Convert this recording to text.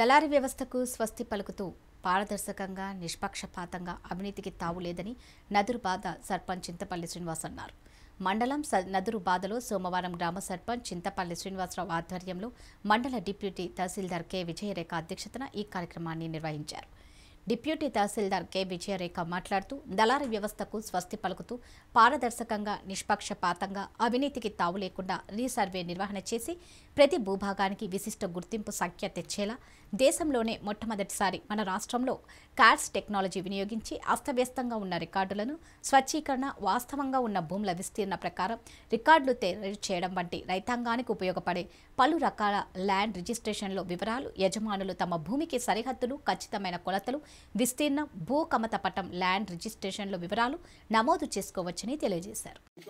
దళారీ వ్యవస్థకు స్వస్తి పలుకుతూ పారదర్శకంగా నిష్పక్షపాతంగా అవినీతికి తావు లేదని నదురు బాధ సర్పంచ్ చింతపల్లి శ్రీనివాస్ అన్నారు మండలం నదురు బాధలో సోమవారం గ్రామ సర్పంచ్ చింతపల్లి శ్రీనివాసరావు ఆధ్వర్యంలో మండల డిప్యూటీ తహసీల్దార్ కె విజయరేఖ అధ్యక్షతన ఈ కార్యక్రమాన్ని నిర్వహించారు డిప్యూటీ తహసీల్దార్ కె విజయరేఖ మాట్లాడుతూ దళారీ వ్యవస్థకు స్వస్తి పలుకుతూ పారదర్శకంగా నిష్పక్షపాతంగా అవినీతికి తావు లేకుండా రీసర్వే నిర్వహణ చేసి ప్రతి భూభాగానికి విశిష్ట గుర్తింపు సంఖ్య తెచ్చేలా దేశంలోనే మొట్టమొదటిసారి మన రాష్ట్రంలో కార్స్ టెక్నాలజీ వినియోగించి అస్తవ్యస్తంగా ఉన్న రికార్డులను స్వచ్ఛీకరణ వాస్తవంగా ఉన్న భూముల విస్తీర్ణ ప్రకారం రికార్డులు తయారు చేయడం వంటి రైతాంగానికి ఉపయోగపడే పలు రకాల ల్యాండ్ రిజిస్ట్రేషన్లో వివరాలు యజమానులు తమ భూమికి సరిహద్దులు ఖచ్చితమైన కొలతలు విస్తీర్ణం భూ కమత పటం ల్యాండ్ రిజిస్ట్రేషన్ల వివరాలు నమోదు చేసుకోవచ్చని తెలియజేశారు